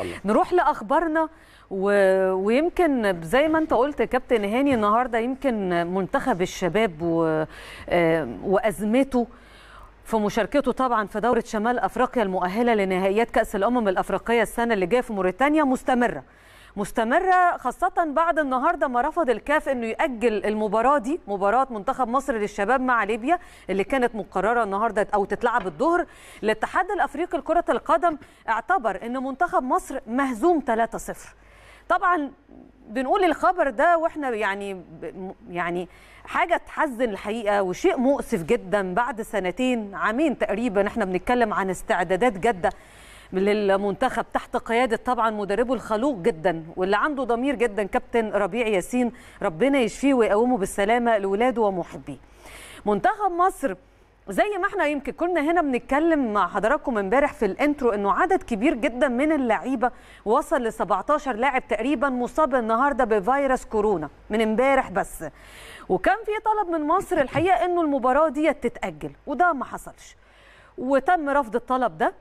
الله نروح لاخبارنا و... ويمكن زي ما انت قلت كابتن هاني النهارده يمكن منتخب الشباب و... آه، وازمته في مشاركته طبعا في دورة شمال أفريقيا المؤهلة لنهائيات كأس الأمم الأفريقية السنة اللي جاية في موريتانيا مستمرة مستمره خاصه بعد النهارده ما رفض الكاف انه ياجل المباراه دي مباراه منتخب مصر للشباب مع ليبيا اللي كانت مقرره النهارده او تتلعب الظهر الاتحاد الافريقي لكره القدم اعتبر ان منتخب مصر مهزوم 3-0 طبعا بنقول الخبر ده واحنا يعني يعني حاجه تحزن الحقيقه وشيء مؤسف جدا بعد سنتين عامين تقريبا احنا بنتكلم عن استعدادات جاده للمنتخب تحت قياده طبعا مدربه الخلوق جدا واللي عنده ضمير جدا كابتن ربيع ياسين ربنا يشفيه ويقومه بالسلامه لاولاده ومحبيه منتخب مصر زي ما احنا يمكن كنا هنا بنتكلم مع حضراتكم امبارح في الانترو انه عدد كبير جدا من اللعيبه وصل ل 17 لاعب تقريبا مصاب النهارده بفيروس كورونا من امبارح بس وكان في طلب من مصر الحقيقه انه المباراه دي تتاجل وده ما حصلش وتم رفض الطلب ده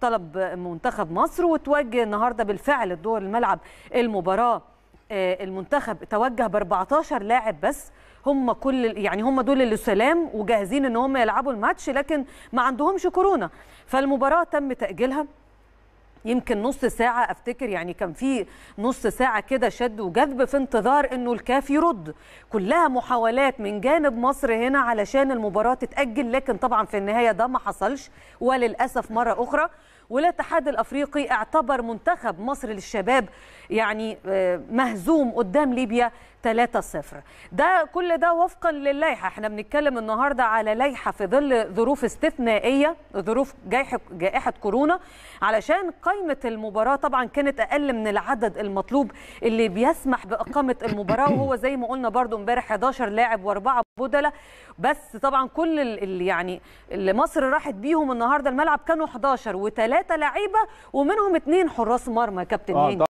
طلب منتخب مصر وتوجه النهارده بالفعل الدور الملعب المباراه آه، المنتخب توجه ب 14 لاعب بس هم كل يعني هم دول اللي سلام وجاهزين ان هم يلعبوا الماتش لكن ما عندهمش كورونا فالمباراه تم تاجيلها يمكن نص ساعة أفتكر يعني كان في نص ساعة كده شد وجذب في انتظار إنه الكاف يرد كلها محاولات من جانب مصر هنا علشان المباراة تتأجل لكن طبعا في النهاية ده ما حصلش وللأسف مرة أخرى والاتحاد الافريقي اعتبر منتخب مصر للشباب يعني آه، مهزوم قدام ليبيا 3-0 ده كل ده وفقا للائحه احنا بنتكلم النهارده على لائحه في ظل ظروف استثنائيه ظروف جائحه كورونا علشان قائمة المباراة طبعا كانت أقل من العدد المطلوب اللي بيسمح بإقامة المباراة وهو زي ما قلنا برضو امبارح 11 لاعب وأربعة بدلة بس طبعا كل اللي يعني اللي مصر راحت بيهم النهاردة الملعب كانوا 11 وثلاثة لعيبة ومنهم اثنين حراس مرمى كابتن آه